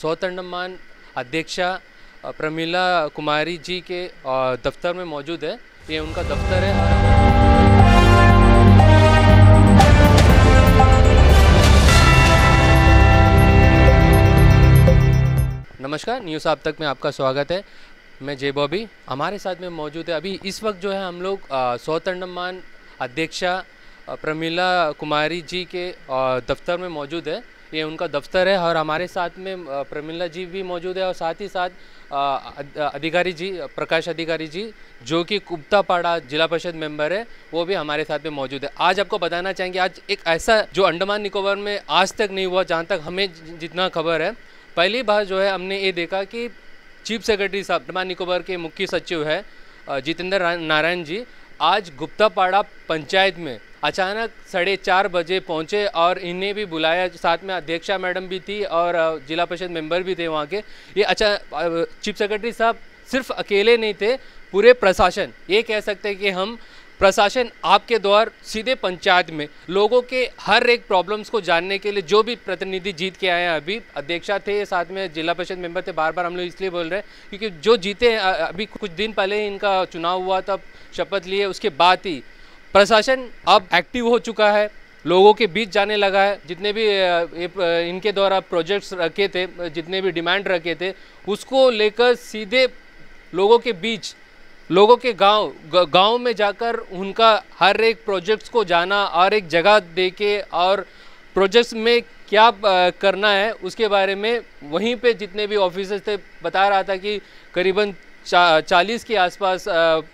सौतंडमान अध्यक्षा प्रमीला कुमारी जी के दफ्तर में मौजूद है ये उनका दफ्तर है नमस्कार न्यूज़ आप तक में आपका स्वागत है मैं जय बॉबी हमारे साथ में मौजूद है अभी इस वक्त जो है हम लोग सौतंडमान अध्यक्षा प्रमीला कुमारी जी के दफ्तर में मौजूद है ये उनका दफ्तर है और हमारे साथ में प्रमिला जी भी मौजूद है और साथ ही साथ अधिकारी जी प्रकाश अधिकारी जी जो कि कुप्तापाड़ा जिला परिषद मेंबर है वो भी हमारे साथ में मौजूद है आज आपको बताना चाहेंगे आज एक ऐसा जो अंडमान निकोबार में आज तक नहीं हुआ जहाँ तक हमें जितना खबर है पहली बार जो है हमने ये देखा कि चीफ सेक्रेटरी साहब अंडमान निकोबार के मुख्य सचिव है जितेंद्र नारायण जी आज गुप्तापाड़ा पंचायत में अचानक साढ़े चार बजे पहुंचे और इन्हें भी बुलाया साथ में अध्यक्षा मैडम भी थी और जिला परिषद मेंबर भी थे वहाँ के ये अच्छा चीफ सेक्रेटरी साहब सिर्फ अकेले नहीं थे पूरे प्रशासन ये कह सकते हैं कि हम प्रशासन आपके द्वार सीधे पंचायत में लोगों के हर एक प्रॉब्लम्स को जानने के लिए जो भी प्रतिनिधि जीत के आए हैं अभी अध्यक्षा थे साथ में जिला परिषद मेंबर थे बार बार हम लोग इसलिए बोल रहे हैं क्योंकि जो जीते हैं अभी कुछ दिन पहले इनका चुनाव हुआ था शपथ लिए उसके बाद ही प्रशासन अब एक्टिव हो चुका है लोगों के बीच जाने लगा है जितने भी इनके द्वारा प्रोजेक्ट्स रखे थे जितने भी डिमांड रखे थे उसको लेकर सीधे लोगों के बीच लोगों के गांव गांव में जाकर उनका हर एक प्रोजेक्ट्स को जाना और एक जगह दे के और प्रोजेक्ट्स में क्या करना है उसके बारे में वहीं पे जितने भी ऑफिसर्स थे बता रहा था कि करीबन चा, चालीस के आसपास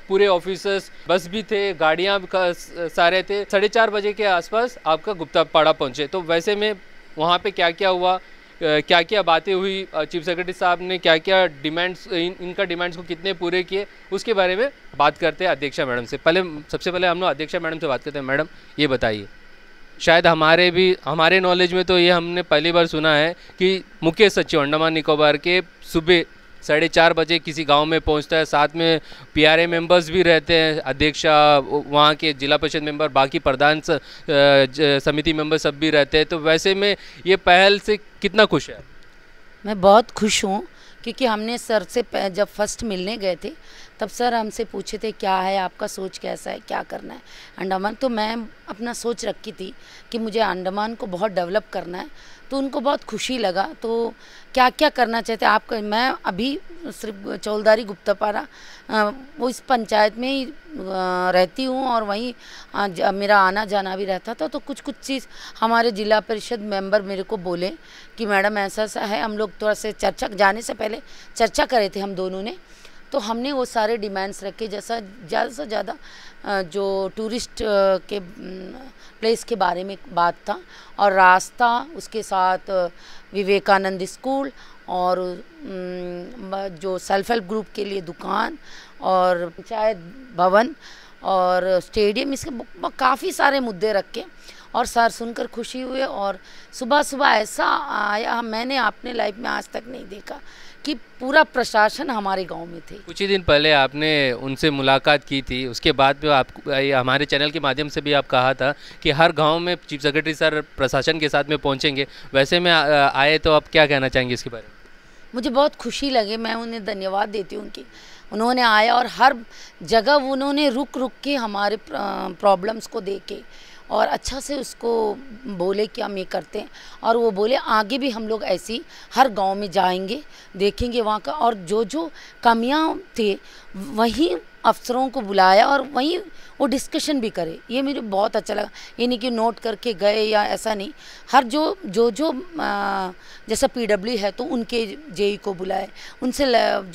पूरे ऑफिसर्स बस भी थे गाड़ियाँ सारे थे साढ़े चार बजे के आसपास आपका गुप्ता पाड़ा पहुँचे तो वैसे में वहाँ पे क्या क्या हुआ क्या क्या बातें हुई चीफ सेक्रेटरी साहब ने क्या क्या डिमांड्स इन, इनका डिमांड्स को कितने पूरे किए उसके बारे में बात करते हैं अध्यक्षा मैडम से पहले सबसे पहले हम लोग अध्यक्षा मैडम से बात करते हैं मैडम ये बताइए शायद हमारे भी हमारे नॉलेज में तो ये हमने पहली बार सुना है कि मुख्य सचिव अंडमान निकोबार के सूबे साढ़े चार बजे किसी गांव में पहुंचता है साथ में पीआरए मेंबर्स भी रहते हैं अध्यक्ष वहाँ के जिला परिषद मेंबर बाकी प्रधान समिति मेंबर सब भी रहते हैं तो वैसे में ये पहल से कितना खुश है मैं बहुत खुश हूँ क्योंकि हमने सर से जब फर्स्ट मिलने गए थे तब सर हमसे पूछे थे क्या है आपका सोच कैसा है क्या करना है अंडमान तो मैं अपना सोच रखी थी कि मुझे अंडमान को बहुत डेवलप करना है तो उनको बहुत खुशी लगा तो क्या क्या करना चाहते आप मैं अभी सिर्फ चौलदारी गुप्ता पारा वो इस पंचायत में ही रहती हूँ और वहीं मेरा आना जाना भी रहता था तो कुछ कुछ चीज़ हमारे ज़िला परिषद मेंबर मेरे को बोले कि मैडम ऐसा ऐसा है हम लोग थोड़ा से चर्चा जाने से पहले चर्चा करे थे हम दोनों ने तो हमने वो सारे डिमांड्स रखे जैसा ज़्यादा से ज़्यादा जो टूरिस्ट के प्लेस के बारे में बात था और रास्ता उसके साथ विवेकानंद स्कूल और जो सेल्फ हेल्प ग्रुप के लिए दुकान और पंचायत भवन और स्टेडियम इसके काफ़ी सारे मुद्दे रखे और सर सुनकर खुशी हुए और सुबह सुबह ऐसा आया मैंने अपने लाइफ में आज तक नहीं देखा कि पूरा प्रशासन हमारे गांव में थे कुछ ही दिन पहले आपने उनसे मुलाकात की थी उसके बाद आप हमारे चैनल के माध्यम से भी आप कहा था कि हर गांव में चीफ सेक्रेटरी सर प्रशासन के साथ में पहुंचेंगे वैसे में आए तो आप क्या कहना चाहेंगे इसके बारे में मुझे बहुत खुशी लगे मैं उन्हें धन्यवाद देती हूँ उनकी उन्होंने आया और हर जगह उन्होंने रुक रुक के हमारे प्रॉब्लम्स को देखे और अच्छा से उसको बोले कि हम ये करते हैं और वो बोले आगे भी हम लोग ऐसी हर गांव में जाएंगे देखेंगे वहाँ का और जो जो कमियाँ थे वहीं अफसरों को बुलाया और वहीं वो डिस्कशन भी करे ये मुझे बहुत अच्छा लगा ये नहीं कि नोट करके गए या ऐसा नहीं हर जो जो जो आ, जैसा पीडब्ल्यू है तो उनके जेई को बुलाए उनसे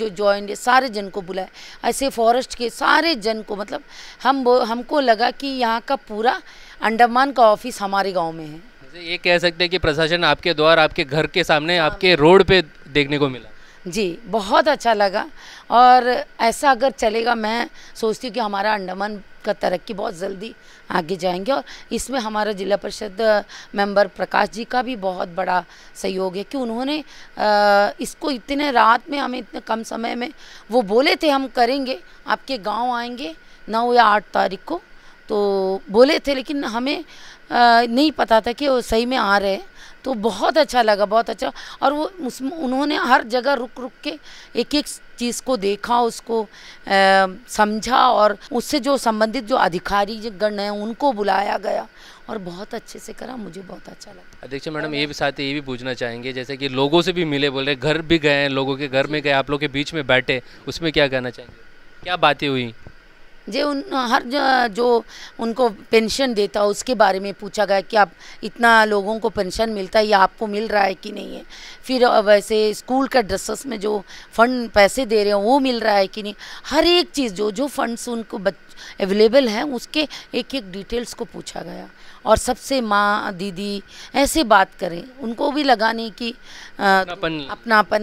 जो जॉइंट सारे जन को बुलाए ऐसे फॉरेस्ट के सारे जन को मतलब हम हमको लगा कि यहाँ का पूरा अंडमान का ऑफिस हमारे गाँव में है ये कह सकते हैं कि प्रशासन आपके द्वार आपके घर के सामने हाँ। आपके रोड पे देखने को मिला जी बहुत अच्छा लगा और ऐसा अगर चलेगा मैं सोचती हूँ कि हमारा अंडमान का तरक्की बहुत जल्दी आगे जाएंगे और इसमें हमारा जिला परिषद मेंबर प्रकाश जी का भी बहुत बड़ा सहयोग है कि उन्होंने इसको इतने रात में हमें इतने कम समय में वो बोले थे हम करेंगे आपके गांव आएंगे नौ या आठ तारीख को तो बोले थे लेकिन हमें नहीं पता था कि वो सही में आ रहे हैं तो बहुत अच्छा लगा बहुत अच्छा और वो उस उन्होंने हर जगह रुक रुक के एक एक चीज़ को देखा उसको समझा और उससे जो संबंधित जो अधिकारी जो गण हैं उनको बुलाया गया और बहुत अच्छे से करा मुझे बहुत अच्छा लगा अध्यक्ष मैडम ये भी साथ ये भी पूछना चाहेंगे जैसे कि लोगों से भी मिले बोल रहे घर भी गए लोगों के घर में गए आप लोग के बीच में बैठे उसमें क्या कहना चाहेंगे क्या बातें हुई जे उन हर जो उनको पेंशन देता उसके बारे में पूछा गया कि आप इतना लोगों को पेंशन मिलता है या आपको मिल रहा है कि नहीं है फिर वैसे स्कूल का ड्रेसेस में जो फंड पैसे दे रहे हैं वो मिल रहा है कि नहीं हर एक चीज़ जो जो फंड्स उनको अवेलेबल हैं उसके एक एक डिटेल्स को पूछा गया और सबसे माँ दीदी ऐसे बात करें उनको भी लगाने की अपनापन अपनापन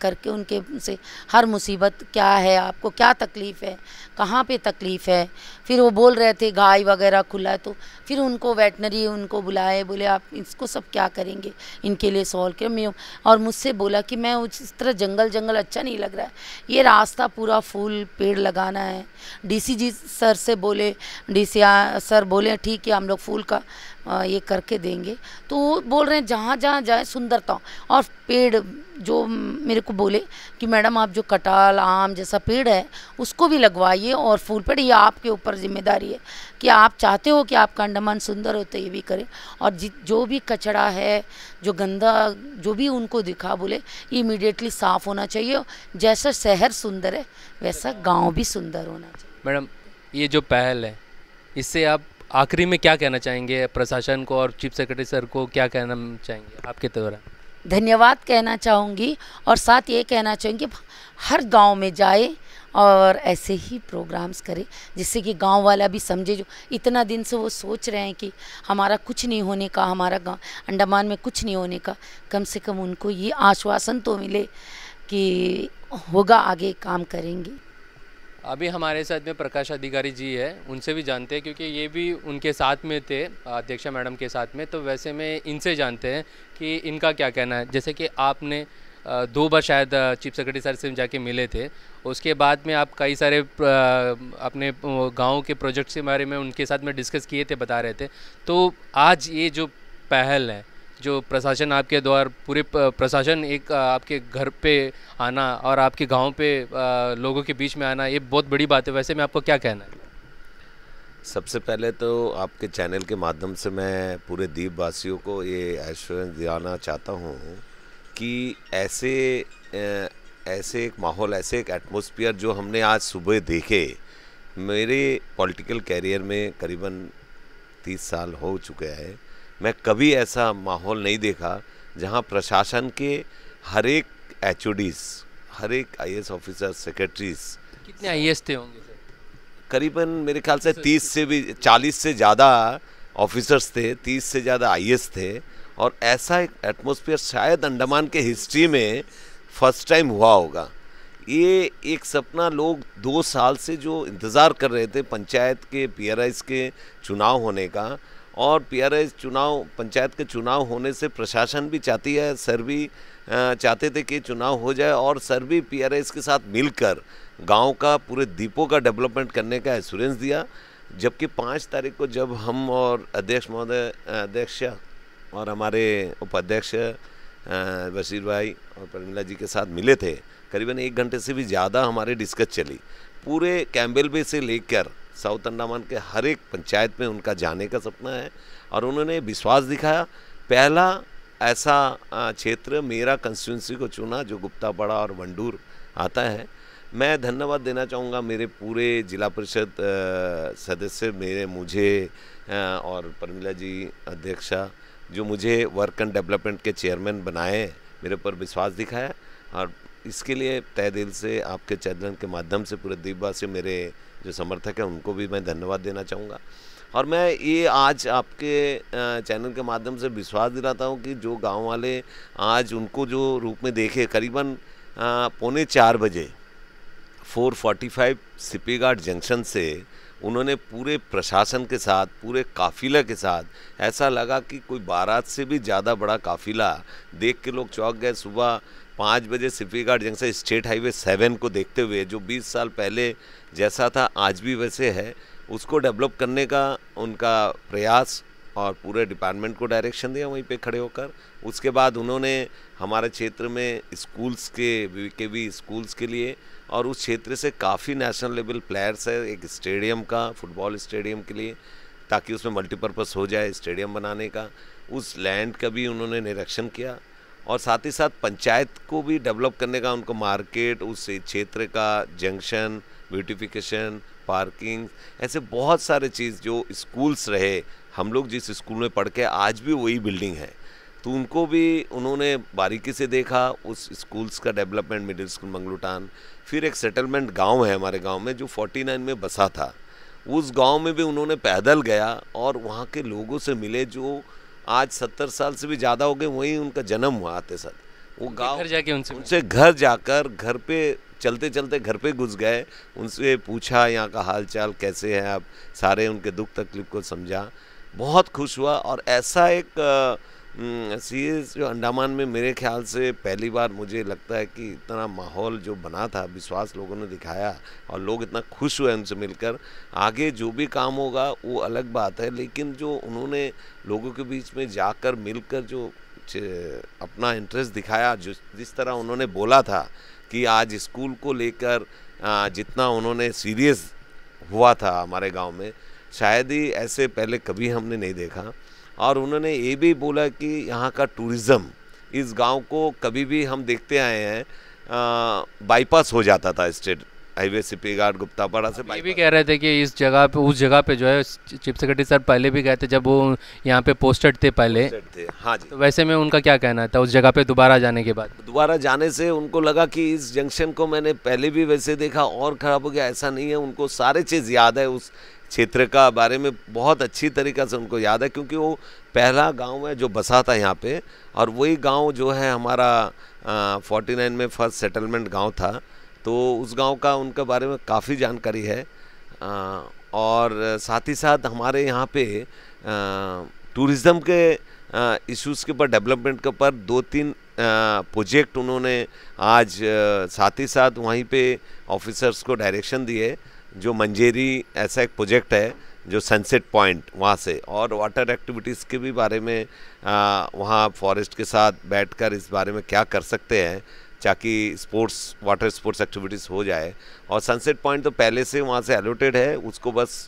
करके उनके से हर मुसीबत क्या है आपको क्या तकलीफ़ है कहाँ पे तकलीफ़ है फिर वो बोल रहे थे गाय वगैरह खुला है तो फिर उनको वेटनरी उनको बुलाए बोले आप इसको सब क्या करेंगे इनके लिए सॉल्व कर मैं और मुझसे बोला कि मैं उस तरह जंगल जंगल अच्छा नहीं लग रहा है ये रास्ता पूरा फूल पेड़ लगाना है जी सर से बोले डी सर बोले ठीक है हम लोग फूल का ये करके देंगे तो बोल रहे हैं जहाँ जहाँ जाए सुंदरता और पेड़ जो मेरे को बोले कि मैडम आप जो कटाल आम जैसा पेड़ है उसको भी लगवाइए और फूल पेड़ ये आपके ऊपर जिम्मेदारी है कि आप चाहते हो कि आपका अंडमान सुंदर हो तो ये भी करें और जो भी कचड़ा है जो गंदा जो भी उनको दिखा बोले इमिडिएटली साफ़ होना चाहिए जैसा शहर सुंदर है वैसा गाँव भी सुंदर होना चाहिए मैडम ये जो पहल है इससे आप आखिरी में क्या कहना चाहेंगे प्रशासन को और चीफ सेक्रेटरी सर को क्या कहना चाहेंगे आपके द्वारा धन्यवाद कहना चाहूँगी और साथ ये कहना चाहूँगी हर गांव में जाए और ऐसे ही प्रोग्राम्स करें जिससे कि गांव वाला भी समझे जो इतना दिन से वो सोच रहे हैं कि हमारा कुछ नहीं होने का हमारा गांव अंडमान में कुछ नहीं होने का कम से कम उनको ये आश्वासन तो मिले कि होगा आगे काम करेंगे अभी हमारे साथ में प्रकाश अधिकारी जी है उनसे भी जानते हैं क्योंकि ये भी उनके साथ में थे अध्यक्षा मैडम के साथ में तो वैसे में इनसे जानते हैं कि इनका क्या कहना है जैसे कि आपने दो बार शायद चीफ सेक्रेटरी सर से जाके मिले थे उसके बाद में आप कई सारे अपने गांव के प्रोजेक्ट्स के बारे में उनके साथ में डिस्कस किए थे बता रहे थे तो आज ये जो पहल है जो प्रशासन आपके द्वार पूरे प्रशासन एक आपके घर पे आना और आपके गांव पे लोगों के बीच में आना ये बहुत बड़ी बात है वैसे मैं आपको क्या कहना है सबसे पहले तो आपके चैनल के माध्यम से मैं पूरे द्वीपवासियों को ये आश्वासन दिलाना चाहता हूँ कि ऐसे ऐसे एक माहौल ऐसे एक एटमोसफियर जो हमने आज सुबह देखे मेरे पॉलिटिकल कैरियर में करीबन तीस साल हो चुके हैं मैं कभी ऐसा माहौल नहीं देखा जहां प्रशासन के हर एक एच हर एक आई ऑफिसर सेक्रेटरीज कितने आई थे होंगे करीबन मेरे ख्याल से तीस से भी चालीस से ज़्यादा ऑफिसर्स थे तीस से ज़्यादा आई थे और ऐसा एक एटमोसफियर शायद अंडमान के हिस्ट्री में फर्स्ट टाइम हुआ होगा ये एक सपना लोग दो साल से जो इंतज़ार कर रहे थे पंचायत के पी के चुनाव होने का और आई चुनाव पंचायत के चुनाव होने से प्रशासन भी चाहती है सर भी चाहते थे कि चुनाव हो जाए और सर भी पीआरआई के साथ मिलकर गांव का पूरे दीपों का डेवलपमेंट करने का एश्योरेंस दिया जबकि पाँच तारीख को जब हम और अध्यक्ष महोदय अध्यक्ष और हमारे उपाध्यक्ष बशीर भाई और प्रमिला जी के साथ मिले थे करीबन एक घंटे से भी ज़्यादा हमारे डिस्कस चली पूरे कैम्बेल से लेकर साउथ अंडमान के हर एक पंचायत में उनका जाने का सपना है और उन्होंने विश्वास दिखाया पहला ऐसा क्षेत्र मेरा कंस्टिट्यूंसी को चुना जो गुप्तापाड़ा और वंडूर आता है मैं धन्यवाद देना चाहूँगा मेरे पूरे जिला परिषद सदस्य मेरे मुझे और प्रमिला जी अध्यक्षा जो मुझे वर्क एंड डेवलपमेंट के चेयरमैन बनाए मेरे ऊपर विश्वास दिखाया और इसके लिए तय दिल से आपके चैनल के माध्यम से पूरे द्वीपवासी मेरे जो समर्थक हैं उनको भी मैं धन्यवाद देना चाहूँगा और मैं ये आज आपके चैनल के माध्यम से विश्वास दिलाता हूँ कि जो गांव वाले आज उनको जो रूप में देखे करीबन पौने चार बजे 445 फोर्टी जंक्शन से उन्होंने पूरे प्रशासन के साथ पूरे काफिला के साथ ऐसा लगा कि कोई बारात से भी ज़्यादा बड़ा काफिला देख के लोग चौंक गए सुबह पाँच बजे Sipighat junction state highway seven को देखते हुए जो 20 साल पहले जैसा था आज भी वैसे है उसको डेवलप करने का उनका प्रयास और पूरे डिपार्टमेंट को डायरेक्शन दिया वहीं पे खड़े होकर उसके बाद उन्होंने हमारे क्षेत्र में स्कूल्स के के भी स्कूल्स के लिए और उस क्षेत्र से काफ़ी नेशनल लेवल प्लेयर्स है एक स्टेडियम का फुटबॉल स्टेडियम के लिए ताकि उसमें मल्टीपर्पज़ हो जाए स्टेडियम बनाने का उस लैंड का भी उन्होंने निरीक्षण किया और साथ ही साथ पंचायत को भी डेवलप करने का उनको मार्केट उस क्षेत्र का जंक्शन ब्यूटिफिकेशन पार्किंग ऐसे बहुत सारे चीज़ जो स्कूल्स रहे हम लोग जिस स्कूल में पढ़ के आज भी वही बिल्डिंग है तो उनको भी उन्होंने बारीकी से देखा उस स्कूल्स का डेवलपमेंट मिडिल स्कूल मंगलूटान फिर एक सेटलमेंट गांव है हमारे गांव में जो 49 में बसा था उस गांव में भी उन्होंने पैदल गया और वहाँ के लोगों से मिले जो आज सत्तर साल से भी ज़्यादा हो गए वहीं उनका जन्म हुआ आते सर वो गांव घर जाके उनसे उनसे घर जाकर घर पे चलते चलते घर पे घुस गए उनसे पूछा यहाँ का हालचाल कैसे है आप सारे उनके दुख तकलीफ को समझा बहुत खुश हुआ और ऐसा एक सी जो अंडामान में मेरे ख्याल से पहली बार मुझे लगता है कि इतना माहौल जो बना था विश्वास लोगों ने दिखाया और लोग इतना खुश हुए उनसे मिलकर आगे जो भी काम होगा वो अलग बात है लेकिन जो उन्होंने लोगों के बीच में जाकर मिलकर जो कुछ अपना इंटरेस्ट दिखाया जो जिस तरह उन्होंने बोला था कि आज स्कूल को लेकर जितना उन्होंने सीरियस हुआ था हमारे गांव में शायद ही ऐसे पहले कभी हमने नहीं देखा और उन्होंने ये भी बोला कि यहाँ का टूरिज़्म इस गांव को कभी भी हम देखते आए हैं बाईपास हो जाता था स्टेट हाईवे सिपी गार्ड गुप्ता पड़ा से ये भी कह रहे थे कि इस जगह पे उस जगह पे जो है चीफ सेक्रेटरी सर पहले भी गए थे जब वो यहाँ पे पोस्टेड थे पहले थे हाँ जी तो वैसे में उनका क्या कहना था उस जगह पे दोबारा जाने के बाद दोबारा जाने से उनको लगा कि इस जंक्शन को मैंने पहले भी वैसे देखा और ख़राब हो गया ऐसा नहीं है उनको सारे चीज़ याद है उस क्षेत्र का बारे में बहुत अच्छी तरीक़ा से उनको याद है क्योंकि वो पहला गांव है जो बसा था यहाँ पे और वही गांव जो है हमारा फोर्टी नाइन में फर्स्ट सेटलमेंट गांव था तो उस गांव का उनके बारे में काफ़ी जानकारी है आ, और साथ ही साथ हमारे यहाँ पे टूरिज़्म के इश्यूज़ के ऊपर डेवलपमेंट के ऊपर दो तीन प्रोजेक्ट उन्होंने आज साथ ही साथ वहीं पे ऑफिसर्स को डायरेक्शन दिए जो मंजेरी ऐसा एक प्रोजेक्ट है जो सनसेट पॉइंट वहाँ से और वाटर एक्टिविटीज़ के भी बारे में वहाँ फॉरेस्ट के साथ बैठकर इस बारे में क्या कर सकते हैं ताकि स्पोर्ट्स वाटर स्पोर्ट्स एक्टिविटीज़ हो जाए और सनसेट पॉइंट तो पहले से वहाँ से एलोटेड है उसको बस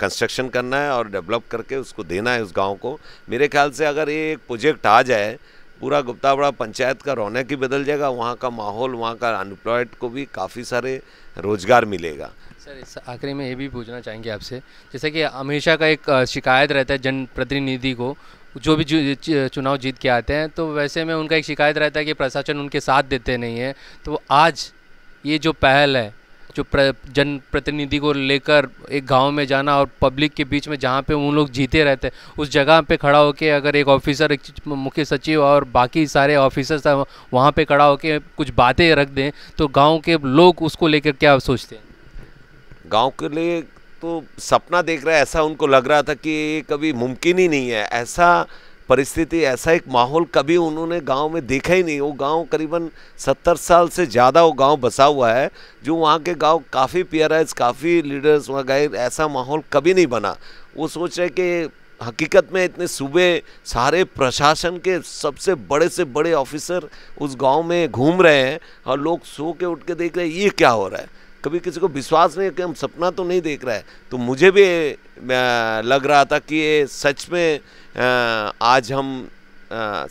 कंस्ट्रक्शन करना है और डेवलप करके उसको देना है उस गांव को मेरे ख्याल से अगर ये एक प्रोजेक्ट आ जाए पूरा गुप्तावड़ा पंचायत का रौनक ही बदल जाएगा वहाँ का माहौल वहाँ का अनएम्प्लॉयड को भी काफ़ी सारे रोज़गार मिलेगा सर इस आखिरी में ये भी पूछना चाहेंगे आपसे जैसे कि हमेशा का एक शिकायत रहता है जनप्रतिनिधि को जो भी चुनाव जीत के आते हैं तो वैसे में उनका एक शिकायत रहता है कि प्रशासन उनके साथ देते नहीं है तो आज ये जो पहल है जो जनप्रतिनिधि को लेकर एक गांव में जाना और पब्लिक के बीच में जहाँ पे उन लोग जीते रहते हैं उस जगह पे खड़ा होकर अगर एक ऑफिसर एक मुख्य सचिव और बाकी सारे ऑफिसर्स वहाँ पे खड़ा होकर कुछ बातें रख दें तो गांव के लोग उसको लेकर क्या सोचते हैं गांव के लिए तो सपना देख रहा है ऐसा उनको लग रहा था कि ये कभी मुमकिन ही नहीं है ऐसा परिस्थिति ऐसा एक माहौल कभी उन्होंने गांव में देखा ही नहीं वो गांव करीबन सत्तर साल से ज़्यादा वो गांव बसा हुआ है जो वहाँ के गांव काफ़ी पियराइज काफ़ी लीडर्स वहाँ गए ऐसा माहौल कभी नहीं बना वो सोच रहे कि हकीकत में इतने सूबे सारे प्रशासन के सबसे बड़े से बड़े ऑफिसर उस गांव में घूम रहे हैं और लोग सो के उठ के देख रहे हैं ये क्या हो रहा है कभी किसी को विश्वास नहीं है कि हम सपना तो नहीं देख रहा है तो मुझे भी लग रहा था कि ये सच में आज हम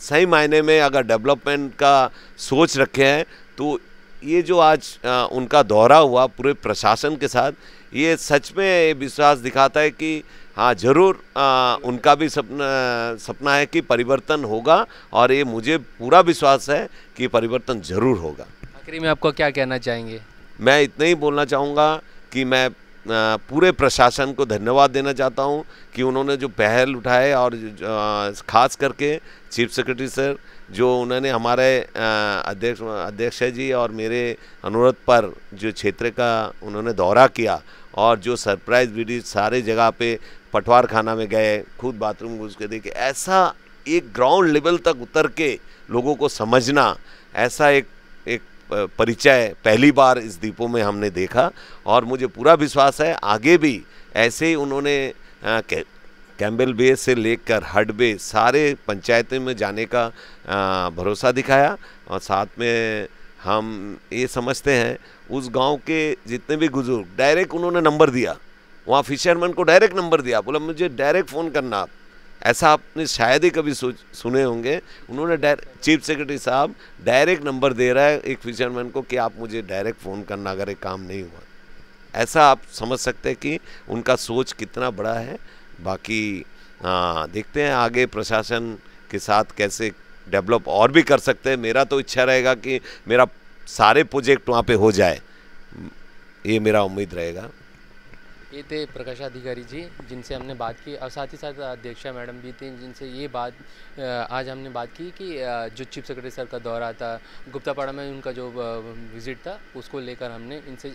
सही मायने में अगर डेवलपमेंट का सोच रखे हैं तो ये जो आज उनका दौरा हुआ पूरे प्रशासन के साथ ये सच में विश्वास दिखाता है कि हाँ ज़रूर उनका भी सपना सपना है कि परिवर्तन होगा और ये मुझे पूरा विश्वास है कि परिवर्तन ज़रूर होगा आखिरी में आपको क्या कहना चाहेंगे मैं इतना ही बोलना चाहूँगा कि मैं पूरे प्रशासन को धन्यवाद देना चाहता हूँ कि उन्होंने जो पहल उठाए और ख़ास करके चीफ सेक्रेटरी सर जो उन्होंने हमारे अध्यक्ष अध्यक्ष जी और मेरे अनुरोध पर जो क्षेत्र का उन्होंने दौरा किया और जो सरप्राइज वीडियो सारे जगह पे पटवार खाना में गए खुद बाथरूम घुस के देखे ऐसा एक ग्राउंड लेवल तक उतर के लोगों को समझना ऐसा एक परिचय पहली बार इस दीपों में हमने देखा और मुझे पूरा विश्वास है आगे भी ऐसे ही उन्होंने कैम्बल बे से लेकर हड बे सारे पंचायतें में जाने का भरोसा दिखाया और साथ में हम ये समझते हैं उस गांव के जितने भी बुजुर्ग डायरेक्ट उन्होंने नंबर दिया वहाँ फिशरमैन को डायरेक्ट नंबर दिया बोला मुझे डायरेक्ट फ़ोन करना आप ऐसा आपने शायद ही कभी सुने होंगे उन्होंने चीफ सेक्रेटरी साहब डायरेक्ट नंबर दे रहा है एक फिशरमैन को कि आप मुझे डायरेक्ट फ़ोन करना अगर एक काम नहीं हुआ ऐसा आप समझ सकते हैं कि उनका सोच कितना बड़ा है बाकी आ, हाँ, देखते हैं आगे प्रशासन के साथ कैसे डेवलप और भी कर सकते हैं मेरा तो इच्छा रहेगा कि मेरा सारे प्रोजेक्ट वहाँ पर हो जाए ये मेरा उम्मीद रहेगा ये थे प्रकाश अधिकारी जी जिनसे हमने बात की और साथ ही साथ अध्यक्षा मैडम भी थी जिनसे ये बात आज हमने बात की कि जो चीफ सेक्रेटरी सर का दौरा था गुप्तापाड़ा में उनका जो विज़िट था उसको लेकर हमने इनसे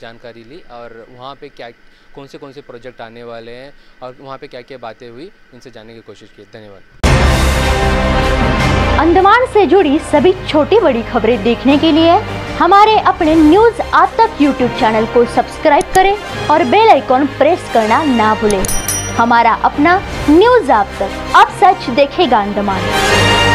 जानकारी ली और वहाँ पे क्या कौन से कौन से प्रोजेक्ट आने वाले हैं और वहाँ पे क्या क्या बातें हुई इनसे जानने की कोशिश की धन्यवाद अंडमान से जुड़ी सभी छोटी बड़ी खबरें देखने के लिए हमारे अपने न्यूज आज तक यूट्यूब चैनल को सब्सक्राइब करें और बेल आइकॉन प्रेस करना ना भूलें हमारा अपना न्यूज आप तक अब सच देखेगा अंडमान